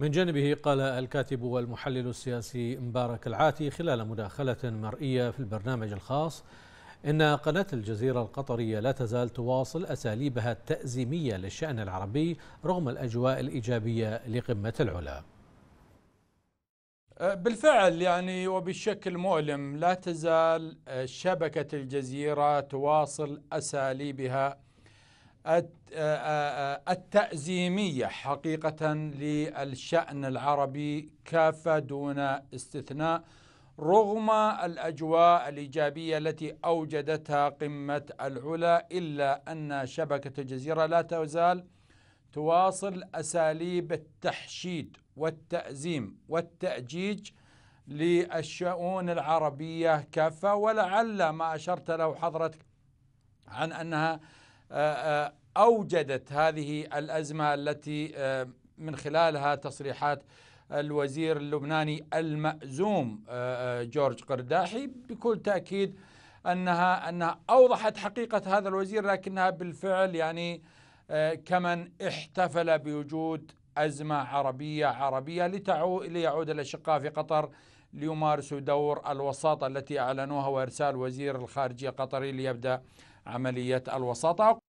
من جانبه قال الكاتب والمحلل السياسي مبارك العاتي خلال مداخلة مرئية في البرنامج الخاص إن قناة الجزيرة القطرية لا تزال تواصل أساليبها التأزيمية للشأن العربي رغم الأجواء الإيجابية لقمة العلا أه، بالفعل يعني وبشكل مؤلم لا تزال أه، شبكة الجزيرة تواصل أساليبها آه، آه، آه، التأزيمية حقيقة للشأن العربي كافة دون استثناء رغم الأجواء الإيجابية التي أوجدتها قمة العلا إلا أن شبكة الجزيرة لا تزال تواصل أساليب التحشيد والتأزيم والتأجيج للشؤون العربية كافة ولعل ما أشرت له حضرتك عن أنها أوجدت هذه الأزمة التي آه، من خلالها تصريحات الوزير اللبناني المأزوم آه، آه، جورج قرداحي بكل تأكيد أنها أنها أوضحت حقيقة هذا الوزير لكنها بالفعل يعني كمن احتفل بوجود أزمة عربية عربية ليعود الأشقاء في قطر ليمارسوا دور الوساطة التي أعلنوها وإرسال وزير الخارجية القطري ليبدأ عملية الوساطة